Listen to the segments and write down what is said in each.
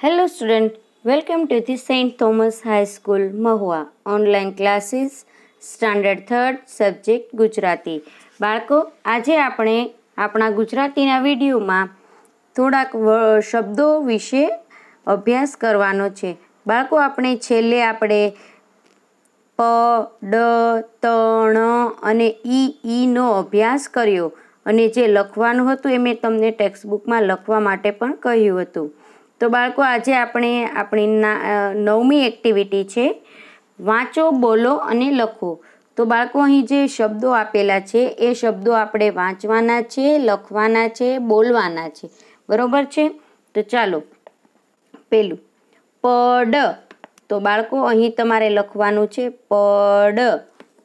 hello student welcome to the Saint Thomas high school Mahuva online classes standard third subject Gujarati બાળકો આજે આપણે આપણા ગુજરાતીના વિડીયોમાં થોડાક શબ્દો વિશે અભ્યાસ કરવાનો છે બાળકો આપણે છેલ્લે આપણે પ ડ તણ અને ઈ ઈનો અભ્યાસ કર્યો અને જે લખવાનું હતું એ મેં તમને ટેક્સ્ટબુકમાં લખવા માટે પણ કહ્યું હતું તો બાળકો આજે આપણે આપણી નવમી એક્ટિવિટી છે વાંચો બોલો અને લખો તો બાળકો અહીં જે શબ્દો આપેલા છે એ શબ્દો આપણે વાંચવાના છે લખવાના છે બોલવાના છે બરોબર છે તો ચાલો પેલું પડ તો બાળકો અહીં તમારે લખવાનું છે પડ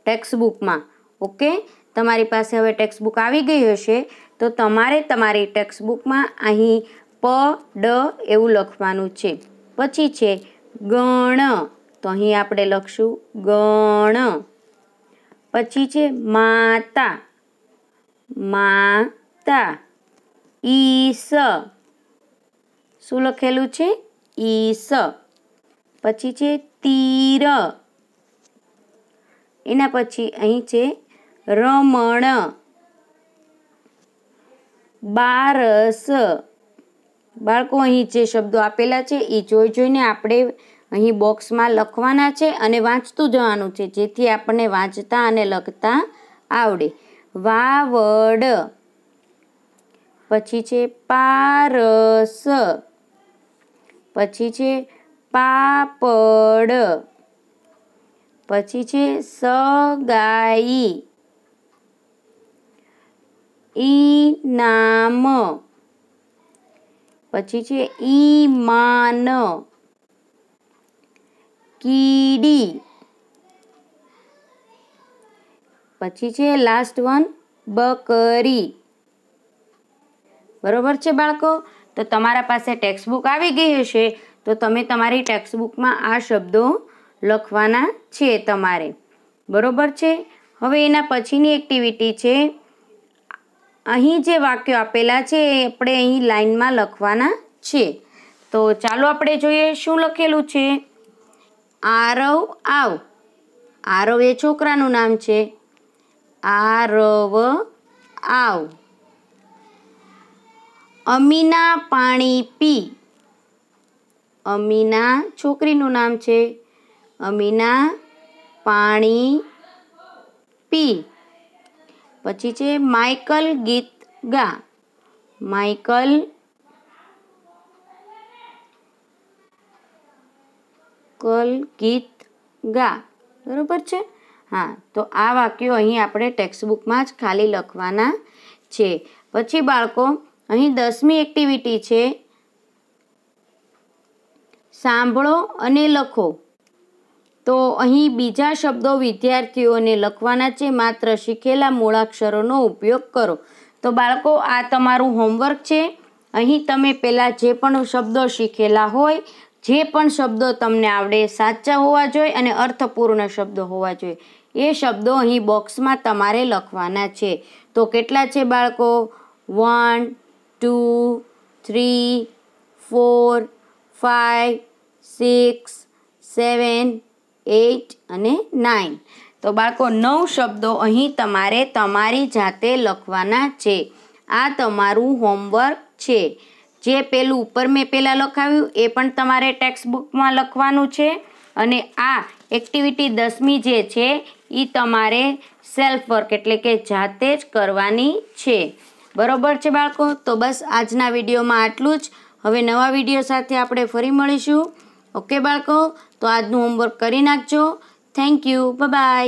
ટેક્સ્ટબુકમાં ઓકે તમારી પાસે હવે ટેક્સ્ટબુક આવી ગઈ હશે તો તમારે તમારી ટેક્સ્ટબુકમાં અહીં પ ડ એવું લખવાનું છે પછી છે ગણ તો અહીં આપણે લખશું ગણ પછી છે માતા માતા ઈસ શું લખેલું છે ઈસ પછી છે તીર એના પછી અહીં છે રમણ બારસ બાળકો અહીં જે શબ્દો આપેલા છે એ જોઈ જોઈને આપણે અહીં બોક્સમાં લખવાના છે અને વાંચતું જવાનું છે જેથી આપણને વાંચતા અને લખતા આવડે વાવડ પછી છે પારસ પછી છે પાપડ પછી છે સગાઈ ઈ નામ પછી છે ઈમાન કીડી પછી છે લાસ્ટ વન બકરી બરોબર છે બાળકો તો તમારા પાસે ટેક્સ્ટબુક આવી ગઈ હશે તો તમે તમારી ટેક્સ્ટબુકમાં આ શબ્દો લખવાના છે તમારે બરોબર છે હવે એના પછીની એક્ટિવિટી છે અહીં જે વાક્યો આપેલા છે એ આપણે અહીં લાઈનમાં લખવાના છે તો ચાલો આપણે જોઈએ શું લખેલું છે આરવ આવ આરવ એ છોકરાનું નામ છે આરવ આવ અમીના પાણી પી અમીના છોકરીનું નામ છે અમીના પાણી પી પછી છે માઇકલ ગીત ગા માઇકલ કલ ગીત ગા બરોબર છે હા તો આ વાક્યો અહીં આપણે ટેક્સ્ટબુકમાં જ ખાલી લખવાના છે પછી બાળકો અહીં દસમી એક્ટિવિટી છે સાંભળો અને લખો તો અહીં બીજા શબ્દો વિદ્યાર્થીઓને લખવાના છે માત્ર શીખેલા મૂળાક્ષરોનો ઉપયોગ કરો તો બાળકો આ તમારું હોમવર્ક છે અહીં તમે પહેલાં જે પણ શબ્દો શીખેલા હોય જે પણ શબ્દો તમને આવડે સાચા હોવા જોઈએ અને અર્થપૂર્ણ શબ્દો હોવા જોઈએ એ શબ્દો અહીં બોક્સમાં તમારે લખવાના છે તો કેટલા છે બાળકો one two three four five six seven eight અને નાઇન તો બાળકો નવ શબ્દો અહીં તમારે તમારી જાતે લખવાના છે આ તમારું હોમવર્ક છે જે પેલું ઉપર મેં પહેલાં લખાવ્યું એ પણ તમારે ટેક્સ્ટબુકમાં લખવાનું છે અને આ એક્ટિવિટી દસમી જે છે એ તમારે સેલ્ફ વર્ક એટલે કે જાતે જ કરવાની છે બરોબર છે બાળકો તો બસ આજના વિડીયોમાં આટલું જ હવે નવા વિડીયો સાથે આપણે ફરી મળીશું ઓકે બાળકો તો આજનું હોમવર્ક કરી નાખજો થેન્ક યુ બાય